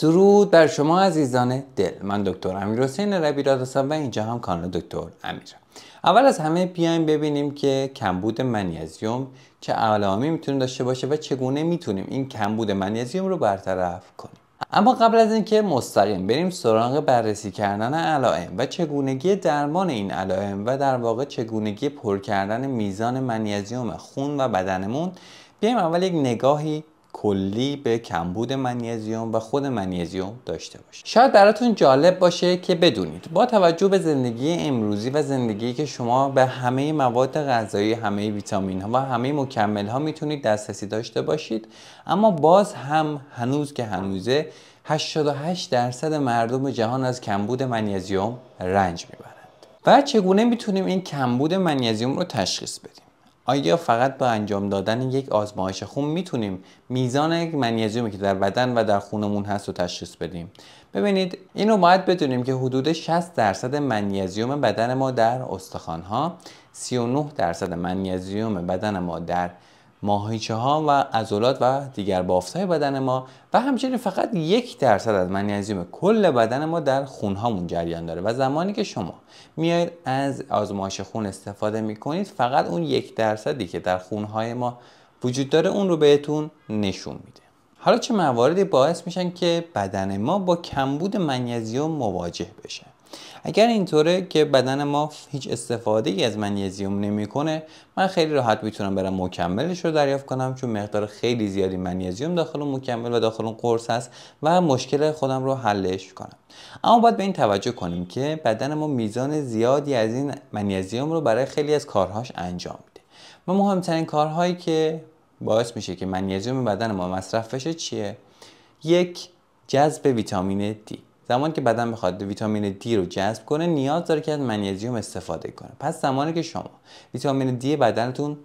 درود بر شما عزیزان دل من دکتر امیر حسین ربی هستم و اینجا هم کانال دکتر امیر اول از همه بیایم ببینیم که کمبود منیزیم چه علائمی میتونه داشته باشه و چگونه میتونیم این کمبود منیزیوم رو برطرف کنیم اما قبل از اینکه مستقیم بریم سراغ بررسی کردن علائم و چگونگی درمان این علائم و در واقع چگونگی پر کردن میزان منیزیوم خون و بدنمون بیایم اول یک نگاهی کلی به کمبود منیزیوم و خود منیزیوم داشته باشه شاید براتون جالب باشه که بدونید با توجه به زندگی امروزی و زندگی که شما به همه مواد غذایی همه ویتامین ها و همه مکمل ها میتونید دسترسی داشته باشید اما باز هم هنوز که هنوزه 88 درصد مردم جهان از کمبود منیزیوم رنج میبرند و چگونه میتونیم این کمبود منیزیوم رو تشخیص بدیم آیا فقط با انجام دادن یک آزمایش خون میتونیم میزان منیزیومی که در بدن و در خونمون هست رو تشخیص بدیم ببینید اینو باید بدونیم که حدود 60 درصد منیزیوم بدن ما در ها، 39 درصد منیزیوم بدن ما در ماهیچه ها و عضلات و دیگر بافت های بدن ما و همچنین فقط یک درصد از منیزیم کل بدن ما در خون جریان داره و زمانی که شما میایید از آزمایش خون استفاده کنید فقط اون یک درصدی که در خون های ما وجود داره اون رو بهتون نشون میده حالا چه مواردی باعث میشن که بدن ما با کمبود منیزیم مواجه بشه اگر اینطوره که بدن ما هیچ استفاده ای از منیزیم نمیکنه من خیلی راحت میتونم برم مکملش رو دریافت کنم چون مقدار خیلی زیادی منیزیم داخل اون مکمل و داخل اون قرص هست و مشکل خودم رو حلش کنم اما باید به این توجه کنیم که بدن ما میزان زیادی از این منیزیم رو برای خیلی از کارهاش انجام میده و مهمترین کارهایی که باعث میشه که منیزیم بدن ما مصرف بشه چیه یک جذب ویتامین D زمانی که بدن بخواد ویتامین دی رو جذب کنه نیاز داره که از منیزیم استفاده کنه پس زمانی که شما ویتامین دی بدنتون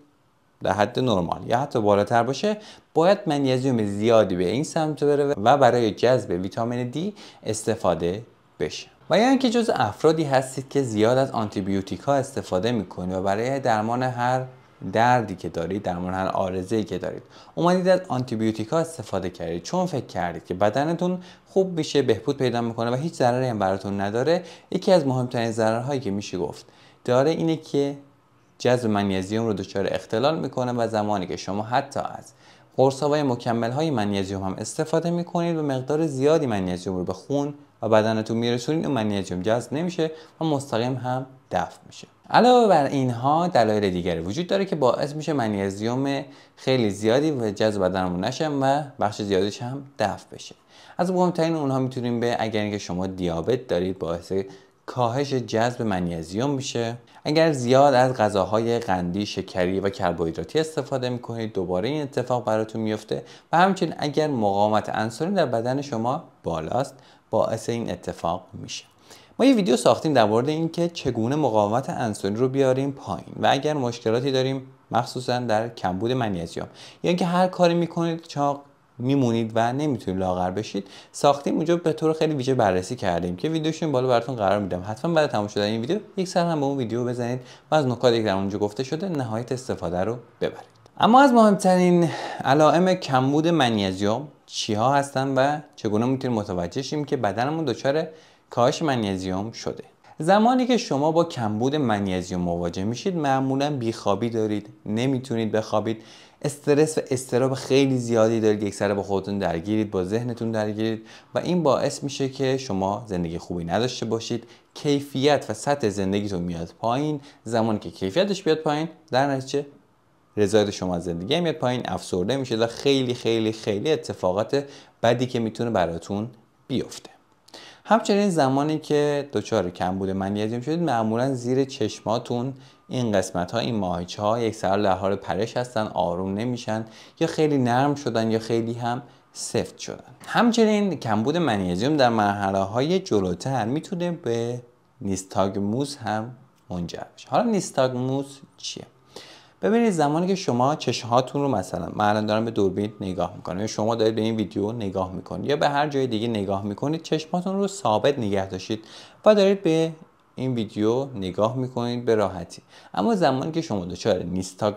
در حد نرمال یا حتی بالاتر باشه باید منیزیم زیادی به این سمت بره و برای جذب ویتامین دی استفاده بشه و یا یعنی اینکه جز افرادی هستید که زیاد از آنتیبیوتیک ها استفاده میکنید و برای درمان هر دردی که دارید در مورد هر که دارید اومدید از ها استفاده کردید چون فکر کردید که بدنتون خوب میشه بهبود پیدا میکنه و هیچ ضرری هم براتون نداره یکی از مهمترین ضررهایی که میشه گفت داره اینه که جذب منیزیوم رو دچار اختلال میکنه و زمانی که شما حتی از های مکمل های منیزیم هم استفاده میکنید و مقدار زیادی منیزیم رو به خون و بدنتون میرسونید اون منیزیم جذب نمیشه و مستقیم هم دفع میشه علاوه بر اینها دلایل دیگری وجود داره که باعث میشه منیزیوم خیلی زیادی و جذب بدنمون نشه و بخش زیادیش هم دفع بشه از مهمترین اونها میتونیم به اگر اینکه شما دیابت دارید باعث کاهش جذب منیزیم میشه اگر زیاد از غذاهای قندی شکری و کربوهیدراتی استفاده میکنید دوباره این اتفاق براتون میفته و همچنین اگر مقاومت انسولین در بدن شما بالاست باعث این اتفاق میشه ما یه ویدیو ساختیم در مورد اینکه چگونه مقاومت انسولین رو بیاریم پایین و اگر مشکلاتی داریم مخصوصا در کمبود منیزیم یا یعنی اینکه هر کاری میکنید چاق میمونید و نمیتونید لاغر بشید ساختیم اونجا به طور خیلی ویژه بررسی کردیم که ویدیوشون بالا براتون قرار میدم حتما بعد تمام شدن این ویدیو یک سر هم به اون ویدیو بزنید و از نکاتی که در اونجا گفته شده نهایت استفاده رو ببرید اما از مهمترین علائم کمبود منیزیم چی ها هستن و چگونه میتونیم متوجه شیم که بدنمون دچار کاهش منیزیوم شده زمانی که شما با کمبود منیزیوم مواجه میشید معمولا بیخوابی دارید نمیتونید بخوابید استرس و استراب خیلی زیادی دارید یک سره با خودتون درگیرید با ذهنتون درگیرید و این باعث میشه که شما زندگی خوبی نداشته باشید کیفیت و سطح زندگیتون میاد پایین زمانی که کیفیتش بیاد پایین در نتیجه رضایت شما از زندگی میاد پایین افسرده میشه و خیلی خیلی خیلی اتفاقات بدی که میتونه براتون بیفته همچنین زمانی که دچار کمبود منیزیم شدید معمولا زیر چشماتون این قسمت ها این ماهیچه ها یک سر لحار پرش هستن آروم نمیشن یا خیلی نرم شدن یا خیلی هم سفت شدن همچنین کمبود منیزیوم در مرحله های جلوتر میتونه به موز هم منجر بشه حالا موز چیه ببینید زمانی که شما چشمهاتون رو مثلا من الان دارم به دوربین نگاه میکنم یا شما دارید به این ویدیو نگاه میکنید یا به هر جای دیگه نگاه میکنید چشماتون رو ثابت نگه داشتید و دارید به این ویدیو نگاه میکنید به راحتی اما زمانی که شما دچار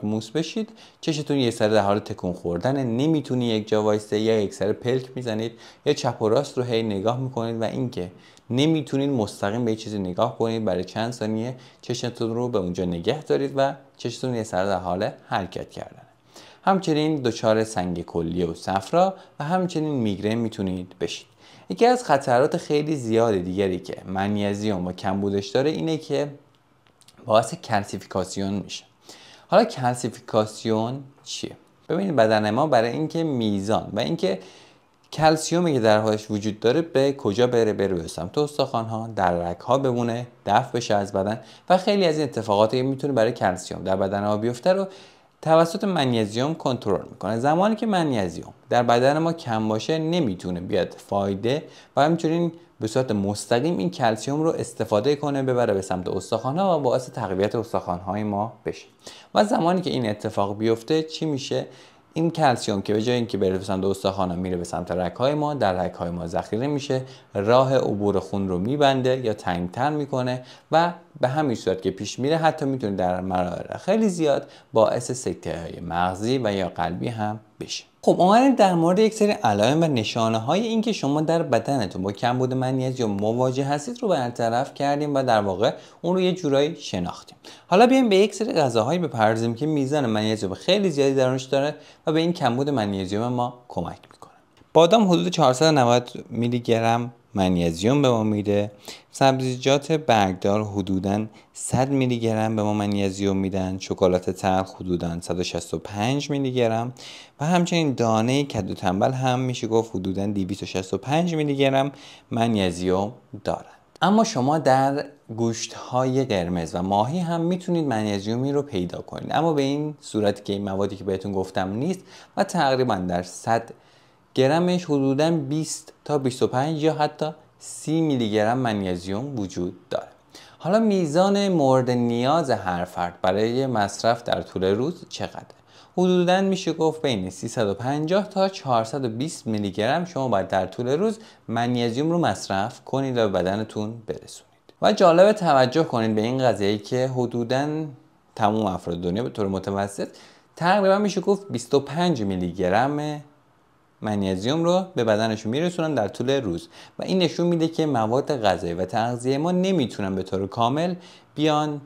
موس بشید چشتون یه سر در حال تکون خوردن نمیتونی یک جا وایسته یا یک سر پلک میزنید یا چپ و راست رو هی نگاه میکنید و اینکه نمیتونید مستقیم به چیزی نگاه کنید برای چند ثانیه چشتون رو به اونجا نگه دارید و چشتون یه سر در حال حرکت کردن همچنین دچار سنگ کلیه و صفرا و همچنین میگرن میتونید بشید یکی از خطرات خیلی زیاد دیگری که منیزیوم و کمبودش داره اینه که باعث کلسیفیکاسیون میشه حالا کلسیفیکاسیون چیه ببینید بدن ما برای اینکه میزان و اینکه کلسیومی که در حالش وجود داره به کجا بره بره به سمت استخوان ها در رگ ها بمونه دفع بشه از بدن و خیلی از این اتفاقاتی میتونه برای کلسیوم در بدن ما بیفته رو توسط منیزیم کنترل میکنه زمانی که منیزیم در بدن ما کم باشه نمیتونه بیاد فایده و همچنین به صورت مستقیم این کلسیوم رو استفاده کنه ببره به سمت استخوان و باعث تقویت استخوان ما بشه و زمانی که این اتفاق بیفته چی میشه این کلسیوم که به جای اینکه بره به سمت استخوان میره به سمت های ما در های ما ذخیره میشه راه عبور خون رو میبنده یا تنگتر میکنه و به همین صورت که پیش میره حتی میتونه در مراحل خیلی زیاد باعث سکته های مغزی و یا قلبی هم بشه خب آمدیم در مورد یک سری علائم و نشانه های اینکه شما در بدنتون با کمبود منیز یا مواجه هستید رو برطرف کردیم و در واقع اون رو یه جورایی شناختیم حالا بیایم به یک سری غذاهایی بپردازیم که میزان منیزیم خیلی زیادی درونش داره و به این کمبود منیزیم ما کمک میکنه بادام حدود 490 میلی گرم منیزیوم به ما میده سبزیجات برگدار حدودا 100 میلی گرم به ما منیزیوم میدن شکلات تلخ حدودا 165 میلی گرم و همچنین دانه کدو تنبل هم میشه گفت حدودا 265 میلی گرم منیزیم دارن اما شما در گوشت های قرمز و ماهی هم میتونید منیزیومی رو پیدا کنید اما به این صورت که این موادی که بهتون گفتم نیست و تقریبا در 100 گرمش حدوداً 20 تا 25 یا حتی 30 میلی گرم منیزیم وجود داره حالا میزان مورد نیاز هر فرد برای مصرف در طول روز چقدر حدودا میشه گفت بین 350 تا 420 میلی گرم شما باید در طول روز منیزیوم رو مصرف کنید و بدنتون برسونید و جالب توجه کنید به این قضیه که حدودا تمام افراد دنیا به طور متوسط تقریبا میشه گفت 25 میلی گرم منیزیم رو به بدنشون میرسونن در طول روز و این نشون میده که مواد غذایی و تغذیه ما نمیتونن به طور کامل بیان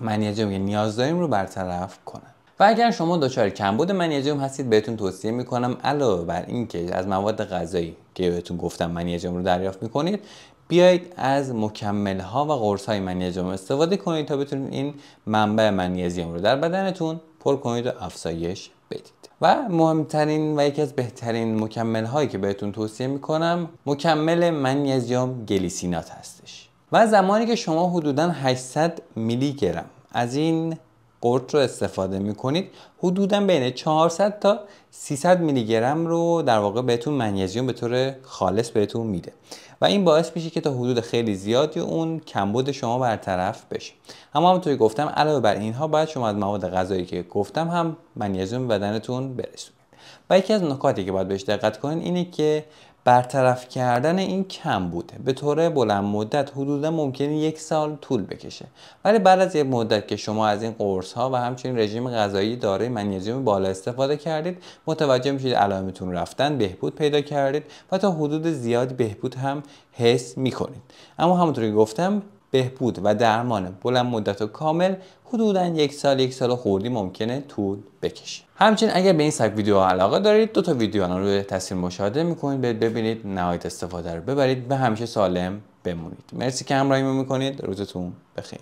منیزیم که یعنی نیاز داریم رو برطرف کنن و اگر شما دچار کمبود منیزیم هستید بهتون توصیه میکنم علاوه بر اینکه از مواد غذایی که بهتون گفتم منیزیم رو دریافت میکنید بیایید از مکمل ها و قرص های منیزیم استفاده کنید تا بتونید این منبع منیزیم رو در بدنتون پر کنید و افزایش بدید و مهمترین و یکی از بهترین مکمل هایی که بهتون توصیه میکنم مکمل منیزیم گلیسینات هستش و زمانی که شما حدودا 800 میلی گرم از این قرص رو استفاده میکنید حدودا بین 400 تا 300 میلی گرم رو در واقع بهتون منیزیون به طور خالص بهتون میده و این باعث میشه که تا حدود خیلی زیادی اون کمبود شما برطرف بشه اما همونطوری گفتم علاوه بر اینها باید شما از مواد غذایی که گفتم هم منیزیون بدنتون برسونید و یکی از نکاتی که باید بهش دقت کنین اینه که برطرف کردن این کم بوده به طور بلند مدت حدودا ممکن یک سال طول بکشه ولی بعد از یک مدت که شما از این قرص ها و همچنین رژیم غذایی دارای منیزیم بالا استفاده کردید متوجه میشید علائمتون رفتن بهبود پیدا کردید و تا حدود زیاد بهبود هم حس میکنید اما همونطور که گفتم بهبود و درمان بلند مدت و کامل حدودا یک سال یک سال خوردی ممکنه طول بکشه همچنین اگر به این سگ ویدیو علاقه دارید دو تا ویدیو رو روی تصویر مشاهده میکنید ببینید نهایت استفاده رو ببرید به همیشه سالم بمونید مرسی که همراهی میکنید روزتون بخیر